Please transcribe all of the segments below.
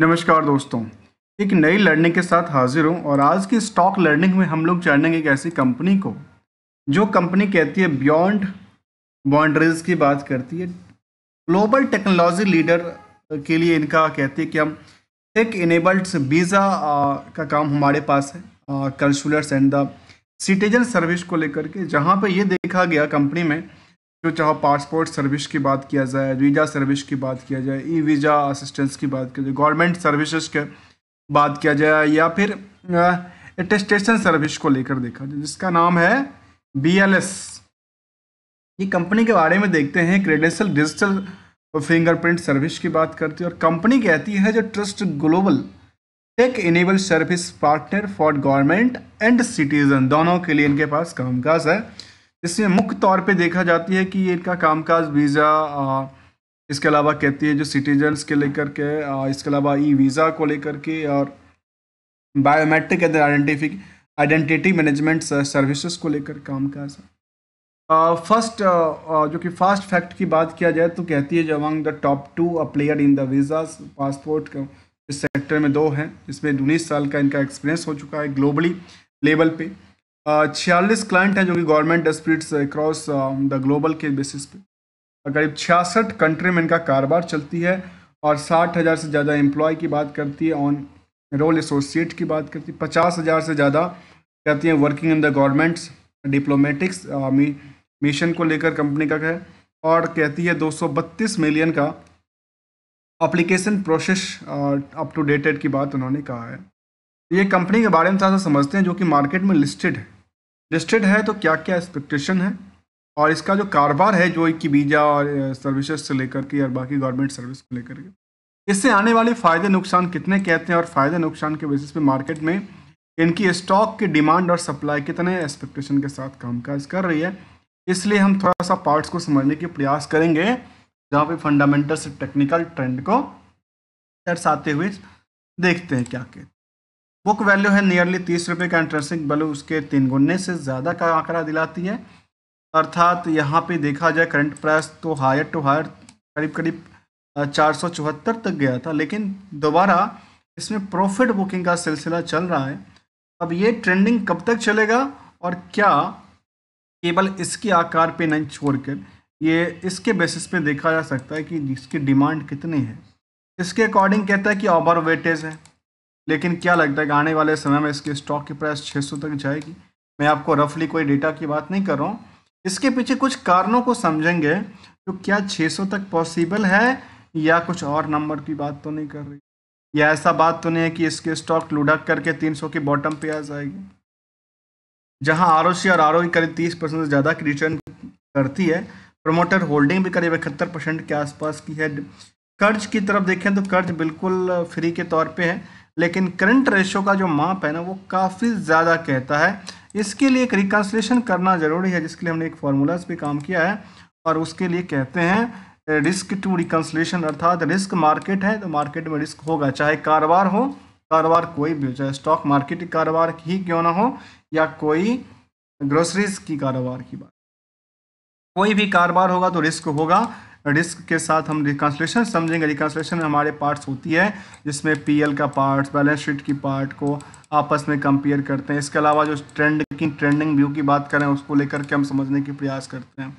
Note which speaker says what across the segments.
Speaker 1: नमस्कार दोस्तों एक नई लर्निंग के साथ हाजिर हूँ और आज की स्टॉक लर्निंग में हम लोग जानेंगे एक ऐसी कंपनी को जो कंपनी कहती है बियॉन्ड बाउंड्रीज की बात करती है ग्लोबल टेक्नोलॉजी लीडर के लिए इनका कहती है कि हम टेक इनेबल्ड वीज़ा का काम हमारे पास है consulars and the citizen service को लेकर के जहाँ पर ये देखा गया कंपनी में जो चाहे पासपोर्ट सर्विस की बात किया जाए वीज़ा सर्विस की बात किया जाए ई वीज़ा असिस्टेंस की बात किया जाए गवर्नमेंट सर्विसेज के बात किया जाए या फिर एटेस्टेशन सर्विस को लेकर देखा जाए जिसका नाम है बी एल एस ये कंपनी के बारे में देखते हैं क्रेडेंशियल डिजिटल फिंगरप्रिंट सर्विस की बात करती है और कंपनी कहती है जो trust global tech enable service partner for government and citizen दोनों के लिए इनके पास कामकाज है इसमें मुख्य तौर पे देखा जाती है कि ये इनका कामकाज वीज़ा इसके अलावा कहती है जो सिटीजन्स के लेकर के इसके अलावा ई वीज़ा को लेकर के और biometric identific identity management services को लेकर कामकाज फर्स्ट जो कि फास्ट फैक्ट की बात किया जाए तो कहती है जो among the top two a player in the visa passport इस सेक्टर में दो हैं इसमें उन्नीस साल का इनका एक्सपीरियंस हो चुका है ग्लोबली लेवल पे छियालीस क्लाइंट हैं जो कि government spirits across the global के बेसिस पे करीब छियासठ कंट्री में इनका कारोबार चलती है और साठ हज़ार से ज़्यादा एम्प्लॉय की बात करती है ऑन रोल एसोसिएट की बात करती है पचास हज़ार से ज़्यादा कहती हैं working in the governments diplomatics mission को लेकर कंपनी का है और कहती है 232 मिलियन का application process up to dated की बात उन्होंने कहा है ये कंपनी के बारे में थोड़ा सा समझते हैं जो कि मार्केट में लिस्टेड है लिस्टेड है तो क्या क्या एक्सपेक्टेशन है और इसका जो कारोबार है जो कि वीज़ा और सर्विसेज से लेकर के और बाकी गवर्नमेंट सर्विस को लेकर के इससे आने वाले फ़ायदे नुकसान कितने कहते हैं और फ़ायदे नुकसान के बेसिस पे मार्केट में इनकी स्टॉक की डिमांड और सप्लाई कितने एक्सपेक्टेशन के साथ कामकाज कर रही है इसलिए हम थोड़ा सा पार्ट्स को समझने के प्रयास करेंगे जहाँ पे फंडामेंटल से टेक्निकल ट्रेंड को दर्शाते हुए देखते हैं क्या कहते हैं बुक वैल्यू है नियरली तीस रुपये का इंटरेस्टिंग वैल्यू उसके तीन गुने से ज़्यादा का आंकड़ा दिलाती है अर्थात यहाँ पे देखा जाए करंट प्राइस तो हायर टू हायर करीब करीब चार सौ चौहत्तर तक गया था लेकिन दोबारा इसमें प्रॉफिट बुकिंग का सिलसिला चल रहा है अब ये ट्रेंडिंग कब तक चलेगा और क्या केवल इसके आकार पे नहीं छोड़कर ये इसके बेसिस पे देखा जा सकता है कि इसकी डिमांड कितनी है इसके अकॉर्डिंग कहता है कि ओवर वेटेज है लेकिन क्या लगता है कि आने वाले समय में इसके स्टॉक की प्राइस सौ तक जाएगी मैं आपको रफली कोई डेटा की बात नहीं कर रहा हूँ इसके पीछे कुछ कारणों को समझेंगे तो क्या 600 तक पॉसिबल है या कुछ और नंबर की बात तो नहीं कर रही या ऐसा बात तो नहीं है कि इसके स्टॉक लुढ़क करके 300 के बॉटम पे आ जाएगी जहां आर और आर e करीब 30 परसेंट से ज़्यादा की रिटर्न करती है प्रमोटर होल्डिंग भी करीब इकहत्तर परसेंट के आसपास की है कर्ज की तरफ देखें तो कर्ज बिल्कुल फ्री के तौर पे है लेकिन करंट रेशो का जो माप है ना वो काफ़ी ज़्यादा कहता है इसके लिए एक रिकन्सलेशन करना ज़रूरी है जिसके लिए हमने एक फार्मूलाज पे काम किया है और उसके लिए कहते हैं रिस्क टू रिकन्सलेशन अर्थात रिस्क मार्केट है तो मार्केट में रिस्क होगा चाहे कारोबार हो कारोबार कोई भी हो चाहे स्टॉक मार्केट की कारोबार ही क्यों ना हो या कोई ग्रोसरीज की कारोबार की बात कोई भी कारोबार होगा तो रिस्क होगा रिस्क के साथ हम रिकांसलेशन समझेंगे रिकांसलेशन हमारे पार्ट्स होती है जिसमें पीएल का पार्ट्स बैलेंस शीट की पार्ट को आपस में कंपेयर करते हैं इसके अलावा जो ट्रेंड की ट्रेंडिंग व्यू की बात करें उसको लेकर के हम समझने की प्रयास करते हैं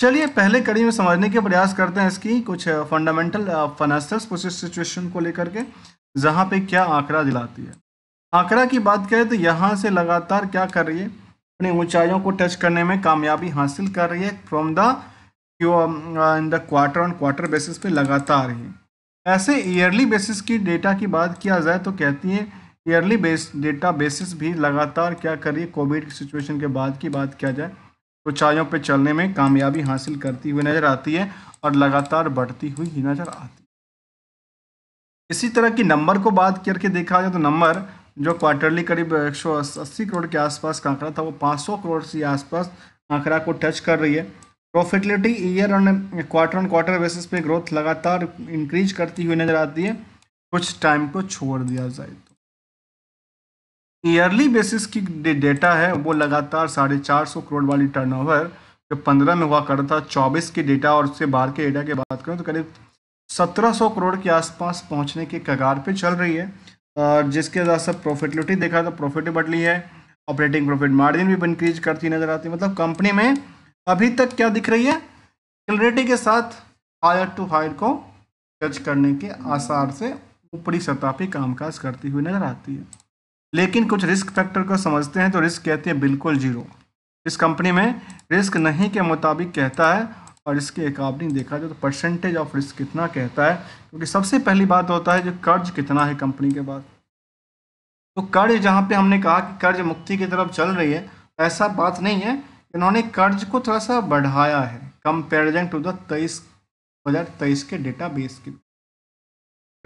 Speaker 1: चलिए पहले कड़ी में समझने के प्रयास करते हैं इसकी कुछ फंडामेंटल फाइनेंशियल प्रोसेस सिचुएशन को लेकर के जहाँ पे क्या आंकड़ा दिलाती है आंकड़ा की बात करें तो यहाँ से लगातार क्या कर रही है अपनी ऊंचाइयों को टच करने में कामयाबी हासिल कर रही है from the in the quarter on quarter basis पे लगातार ही ऐसे ईयरली बेसिस की डेटा की बात किया जाए तो कहती है ईयरली बेस डेटा बेसिस भी लगातार क्या करिए कोविड की सिचुएशन के बाद की बात किया जाए तो ऊंचाइयों पे चलने में कामयाबी हासिल करती हुई नज़र आती है और लगातार बढ़ती हुई ही नज़र आती है इसी तरह की नंबर को बात करके देखा जाए तो नंबर जो क्वार्टरली करीब एक करोड़ के आसपास का आंकड़ा था वो 500 करोड़ से आसपास आंकड़ा को टच कर रही है profitability year on quarter on quarter basis पे ग्रोथ लगातार इंक्रीज करती हुई नज़र आती है कुछ टाइम को छोड़ दिया जाए तो ईयरली बेसिस की डेटा है वो लगातार साढ़े चार सौ करोड़ वाली टर्नओवर जो पंद्रह में हुआ करता था चौबीस के डेटा और उससे बाहर के डेटा की बात करें तो करीब सत्रह सौ करोड़ के आसपास पहुंचने के कगार पे चल रही है और जिसके साथ साथ प्रॉफिटलिटी देखा तो प्रॉफिटेबली है ऑपरेटिंग प्रॉफिट मार्जिन भी इंक्रीज करती नज़र आती है मतलब कंपनी में अभी तक क्या दिख रही है क्लरिटी के साथ हायर टू हायर को जज करने के आसार से ऊपरी सतह पर कामकाज करती हुई नजर आती है लेकिन कुछ रिस्क फैक्टर को समझते हैं तो रिस्क कहती है बिल्कुल जीरो इस कंपनी में रिस्क नहीं के मुताबिक कहता है और इसके अकॉर्डिंग देखा जाए तो परसेंटेज ऑफ रिस्क कितना कहता है क्योंकि सबसे पहली बात होता है जो कर्ज कितना है कंपनी के पास तो कर्ज जहाँ पे हमने कहा कि कर्ज मुक्ति की तरफ चल रही है ऐसा बात नहीं है इन्होंने कर्ज को थोड़ा सा बढ़ाया है कंपेरिजन टू द तेईस दो हज़ार तेईस के डेटा बेस के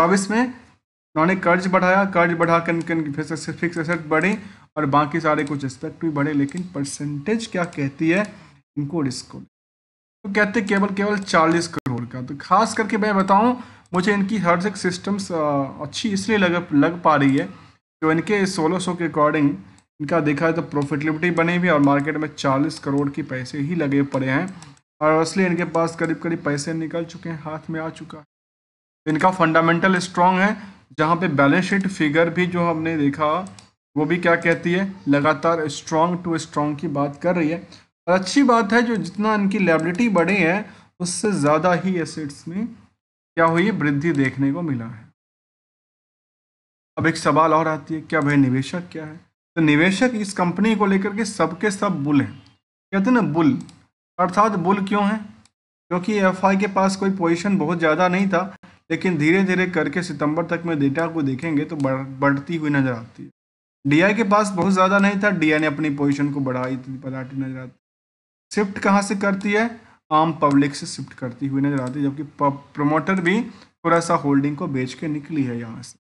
Speaker 1: चौबीस में इन्होंने कर्ज बढ़ाया कर्ज बढ़ा कर फिर से फिक्स एसेट बढ़े और बाकी सारे कुछ एस्पेक्ट भी बढ़े लेकिन परसेंटेज क्या कहती है इनको रिस्क तो कहते केवल केवल चालीस करोड़ का तो खास करके मैं बताऊँ मुझे इनकी हर एक सिस्टम्स अच्छी इसलिए लग लग पा रही है जो इनके सोलह सौ के अकॉर्डिंग इनका देखा है तो प्रॉफिटेबिलिटी बनी हुई और मार्केट में चालीस करोड़ की पैसे ही लगे पड़े हैं और असली इनके पास करीब करीब पैसे निकल चुके हैं हाथ में आ चुका है इनका फंडामेंटल स्ट्रांग है जहाँ पे बैलेंस शीट फिगर भी जो हमने देखा वो भी क्या कहती है लगातार स्ट्रांग टू स्ट्रांग की बात कर रही है और अच्छी बात है जो जितना इनकी लेबिलिटी बढ़ी है उससे ज़्यादा ही एसेट्स में क्या हुई वृद्धि देखने को मिला है अब एक सवाल और आती है क्या भाई निवेशक क्या है तो निवेशक इस कंपनी को लेकर के सबके सब बुल हैं कहते हैं ना बुल अर्थात बुल क्यों है क्योंकि एफ के पास कोई पोजीशन बहुत ज़्यादा नहीं था लेकिन धीरे धीरे करके सितंबर तक में डेटा को देखेंगे तो बढ़ बढ़ती हुई नज़र आती है डीआई के पास बहुत ज़्यादा नहीं था डीआई ने अपनी पोजीशन को बढ़ाई बढ़ाती नज़र आती शिफ्ट कहाँ से करती है आम पब्लिक से शिफ्ट करती हुई नज़र आती है जबकि प्रमोटर भी थोड़ा सा होल्डिंग को बेच के निकली है यहाँ से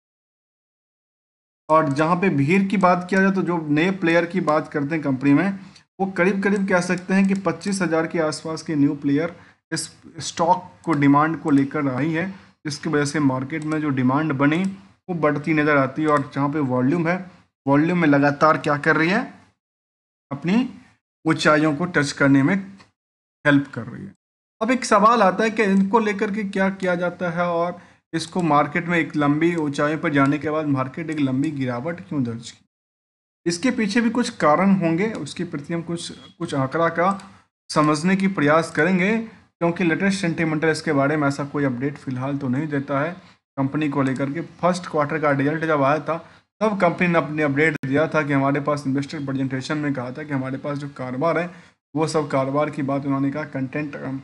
Speaker 1: और जहाँ पे भीड़ की बात किया जाए तो जो नए प्लेयर की बात करते हैं कंपनी में वो करीब करीब कह सकते हैं कि पच्चीस हज़ार के आसपास के न्यू प्लेयर इस स्टॉक को डिमांड को लेकर आई है जिसकी वजह से मार्केट में जो डिमांड बनी वो बढ़ती नज़र आती है और जहाँ पे वॉल्यूम है वॉल्यूम में लगातार क्या कर रही है अपनी ऊँचाइयों को टच करने में हेल्प कर रही है अब एक सवाल आता है कि इनको लेकर के क्या किया जाता है और इसको मार्केट में एक लंबी ऊंचाई पर जाने के बाद मार्केट एक लंबी गिरावट क्यों दर्ज की इसके पीछे भी कुछ कारण होंगे उसके प्रति हम कुछ कुछ आंकड़ा का समझने की प्रयास करेंगे क्योंकि लेटेस्ट सेंटिमेंटल इसके बारे में ऐसा कोई अपडेट फिलहाल तो नहीं देता है कंपनी को लेकर के फर्स्ट क्वार्टर का रिजल्ट जब आया था तब कंपनी ने अपने अपडेट दिया था कि हमारे पास इन्वेस्टर प्रेजेंटेशन में कहा था कि हमारे पास जो कारोबार है वो सब कारोबार की बात उन्होंने कहा कंटेंट um,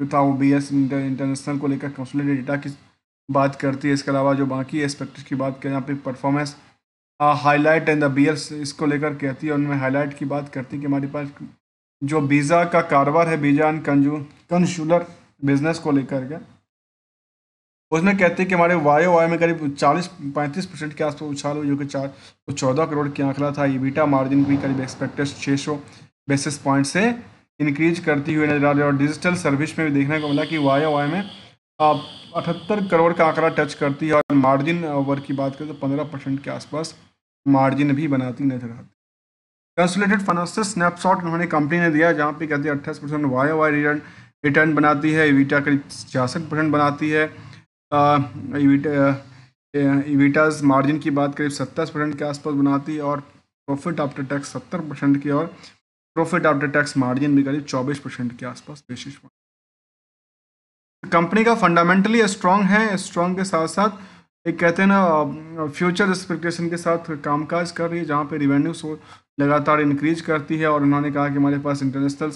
Speaker 1: जो था वो बी एस इंटरनेशनल को लेकर कंसोलिडेट डेटा की बात करती है इसके अलावा जो बाकी एस्पेक्ट की बात करें यहाँ पे performance highlight and the bears इसको लेकर कहती है उनमें हाईलाइट की बात करती है कि हमारे पास जो वीज़ा का कारोबार है वीज़ा एंड कंजू कंशूलर बिजनेस को लेकर के उसमें कहते हैं कि हमारे वायो वाय में करीब चालीस पैंतीस परसेंट के आसपास उछाल हुई जो कि चार तो चौदह करोड़ के आंकड़ा था ईबीटा मार्जिन भी करीब एक्सपेक्टेड छः सौ बेसिस पॉइंट से इंक्रीज करती हुई नजर आ रही है और डिजिटल सर्विस में भी देखने को मिला कि वायो वाय में अठहत्तर करोड़ का आंकड़ा टच करती है और मार्जिन वर्क uh, की बात करें तो पंद्रह परसेंट के आसपास मार्जिन भी बनाती नजर आती कंसुलेटेड फाइनेंशियल स्नैपशॉट उन्होंने कंपनी ने दिया जहाँ पे कहते हैं अट्ठाईस percent Y Y return return बनाती है इविटा करीब छियासठ परसेंट बनाती है इविटाज uh, मार्जिन uh, की बात करीब सत्ताईस परसेंट के आसपास बनाती है और प्रॉफिट आफ्टर टैक्स सत्तर परसेंट की और प्रॉफिट आफ्टर टैक्स मार्जिन भी करीब चौबीस परसेंट के आसपास बेसिस कंपनी का फंडामेंटली स्ट्रांग है स्ट्रांग के साथ साथ एक कहते हैं ना फ्यूचर एक्सपेक्टेशन के साथ कामकाज कर रही है जहाँ पे रिवेन्यू लगातार इंक्रीज करती है और उन्होंने कहा कि हमारे पास इंटरनेशनल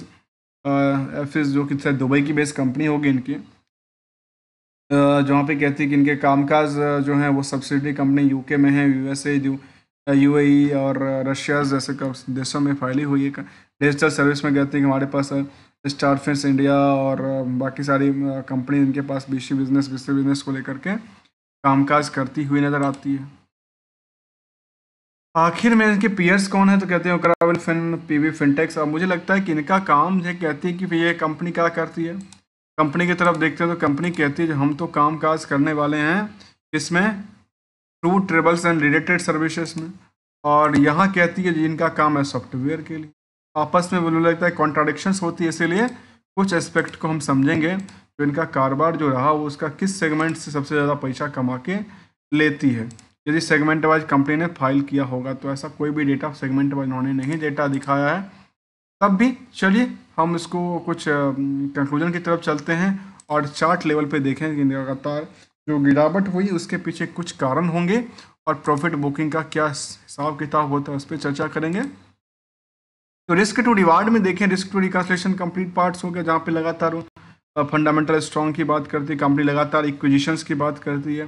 Speaker 1: ऑफिस uh, जो कि दुबई की बेस्ड कंपनी होगी इनकी uh, जहाँ पे कहती है कि इनके कामकाज uh, जो हैं वो सब्सिडी कंपनी यूके में है यूएसए यूएई और रशिया जैसे देशों में फैली हुई है डिजिटल सर्विस में कहती है कि हमारे पास स्टार फेंस इंडिया और बाकी सारी कंपनी इनके पास बीसी बिजनेस बीसी बिजनेस को लेकर के कामकाज करती हुई नज़र आती है आखिर में इनके पीयर्स कौन है तो कहते हैं ओकरावल फिन पीवी फिनटेक्स और मुझे लगता है कि इनका काम जो कहती है कि ये कंपनी क्या करती है कंपनी की तरफ देखते हैं तो कंपनी कहती है हम तो काम काज करने वाले हैं इसमें to travels and related services में और यहाँ कहती है जिनका काम है सॉफ्टवेयर के लिए आपस में बोलने लगता है कॉन्ट्राडिक्शंस होती है इसीलिए कुछ एस्पेक्ट को हम समझेंगे तो इनका कारोबार जो रहा वो उसका किस सेगमेंट से सबसे ज़्यादा पैसा कमा के लेती है यदि सेगमेंट वाइज कंपनी ने फाइल किया होगा तो ऐसा कोई भी डेटा सेगमेंट वाइज उन्होंने नहीं डेटा दिखाया है तब भी चलिए हम इसको कुछ कंक्लूजन की तरफ चलते हैं और चार्ट लेवल पे देखें कि लगातार जो गिरावट हुई उसके पीछे कुछ कारण होंगे और प्रॉफिट बुकिंग का क्या हिसाब किताब होता है उस पर चर्चा करेंगे तो रिस्क टू रिवार्ड में देखें risk to reconciliation complete parts हो गया जहाँ पे लगातार फंडामेंटल स्ट्रॉन्ग की बात करती है कंपनी लगातार इक्विजिशंस की बात करती है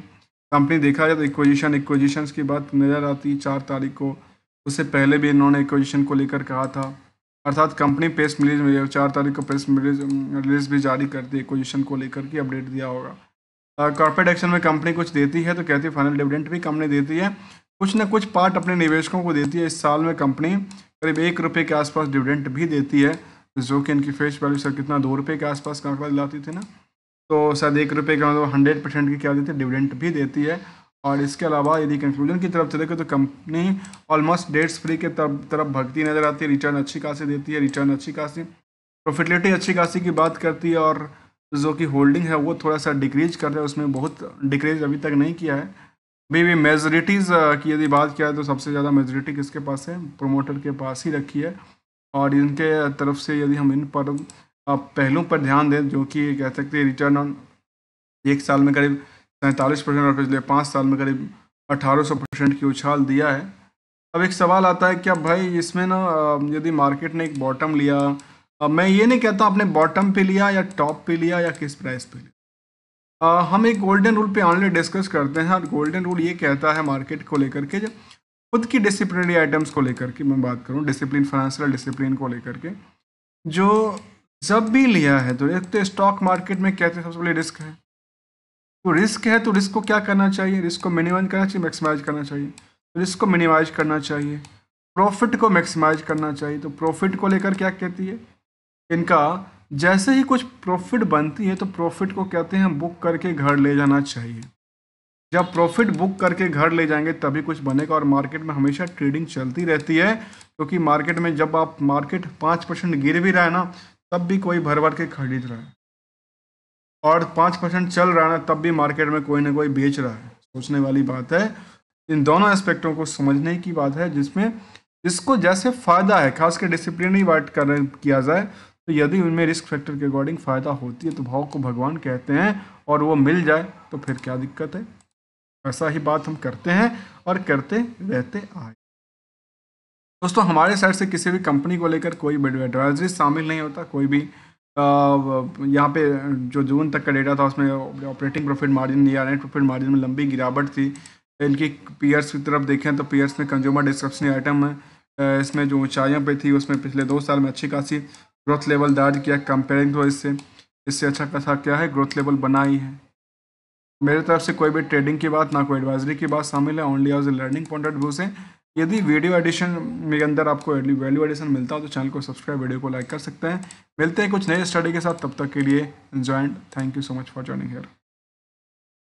Speaker 1: कंपनी देखा जाए तो इक्विजिशन इक्विजिशंस की बात नज़र आती है चार तारीख को उससे पहले भी इन्होंने इक्विजिशन को लेकर कहा था अर्थात कंपनी प्रेस रिलीज चार तारीख को प्रेस रिलीज भी जारी करती है इक्विजिशन को लेकर के अपडेट दिया होगा कॉर्पोरेट एक्शन में कंपनी कुछ देती है तो कहती है फाइनल डिविडेंट भी कंपनी देती है कुछ ना कुछ पार्ट अपने निवेशकों को देती है इस साल में कंपनी करीब एक रुपये के आसपास डिविडेंट भी देती है जो कि इनकी फेस वैल्यू सर कितना दो रुपये के आसपास का आंकड़ा दिलाती थी ना तो शायद एक रुपये का मतलब हंड्रेड परसेंट की क्या देती है डिविडेंट भी देती है और इसके अलावा यदि कंक्लूजन की तरफ चले गए तो कंपनी ऑलमोस्ट डेट्स फ्री के तरफ तरफ भगती नज़र आती है रिटर्न अच्छी खासी देती है रिटर्न अच्छी खासी प्रोफिटिलिटी अच्छी खासी की बात करती है और जो कि होल्डिंग है वो थोड़ा सा डिक्रीज कर रहा है उसमें बहुत डिक्रीज अभी तक नहीं किया है भी भी मेजोरिटीज़ की यदि बात किया तो सबसे ज़्यादा मेजोरिटी किसके पास है प्रोमोटर के पास ही रखी है और इनके तरफ से यदि हम इन पर पहलुओं पर ध्यान दें जो कि कह सकते हैं रिटर्न ऑन एक साल में करीब सैंतालीस परसेंट और पिछले पाँच साल में करीब अठारह सौ परसेंट की उछाल दिया है अब एक सवाल आता है क्या भाई इसमें ना यदि मार्केट ने एक बॉटम लिया मैं ये नहीं कहता आपने बॉटम पे लिया या टॉप पे लिया या किस प्राइस पे लिया आ, हम एक गोल्डन रूल पे ऑनली डिस्कस करते हैं और गोल्डन रूल ये कहता है मार्केट को लेकर के जब खुद की डिसिप्लिनरी आइटम्स को लेकर के मैं बात करूँ डिसिप्लिन फाइनेंशियल डिसिप्लिन को लेकर के जो जब भी लिया है तो एक तो स्टॉक मार्केट में कहते हैं सबसे पहले रिस्क है तो रिस्क है तो रिस्क को क्या करना चाहिए रिस्क को मिनिमाइज करना चाहिए मैक्सिमाइज करना चाहिए रिस्क को मिनिमाइज करना चाहिए प्रॉफिट को मैक्सिमाइज करना चाहिए तो प्रॉफिट को लेकर क्या कहती है इनका जैसे ही कुछ प्रॉफिट बनती है तो प्रॉफिट को कहते हैं बुक करके घर ले जाना चाहिए जब प्रॉफिट बुक करके घर ले जाएंगे तभी कुछ बनेगा और मार्केट में हमेशा ट्रेडिंग चलती रहती है क्योंकि तो मार्केट में जब आप मार्केट पाँच परसेंट गिर भी रहा है ना तब भी कोई भर भर के खरीद रहा है और पाँच परसेंट चल रहा है ना तब भी मार्केट में कोई ना कोई बेच रहा है सोचने वाली बात है इन दोनों एस्पेक्टों को समझने की बात है जिसमें इसको जैसे फ़ायदा है खासकर डिसिप्लिनरी बात कर किया जाए तो यदि उनमें रिस्क फैक्टर के अकॉर्डिंग फ़ायदा होती है तो भाव को भगवान कहते हैं और वो मिल जाए तो फिर क्या दिक्कत है ऐसा ही बात हम करते हैं और करते रहते आए दोस्तों हमारे साइड से किसी भी कंपनी को लेकर कोई भी एडवाइजरी शामिल नहीं होता कोई भी यहाँ पे जो जून तक का डेटा था उसमें ऑपरेटिंग प्रॉफिट मार्जिन या नेट प्रॉफिट मार्जिन में लंबी गिरावट थी इनकी पीयर्स की तरफ देखें तो पीयर्स में कंज्यूमर डिस्क्रप्शन आइटम है इसमें जो ऊंचाइयों पे थी उसमें पिछले दो साल में अच्छी खासी ग्रोथ लेवल दर्ज किया कंपेयरिंग तो इससे इससे अच्छा खासा क्या है ग्रोथ लेवल बनाई है मेरे तरफ से कोई भी ट्रेडिंग की बात ना कोई एडवाइजरी की बात शामिल है only as a learning point of view से यदि वीडियो एडिशन में अंदर आपको वैल्यू एडिशन मिलता हो तो चैनल को सब्सक्राइब वीडियो को लाइक कर सकते हैं मिलते हैं कुछ नए स्टडी के साथ तब तक के लिए joint thank you so much for joining hair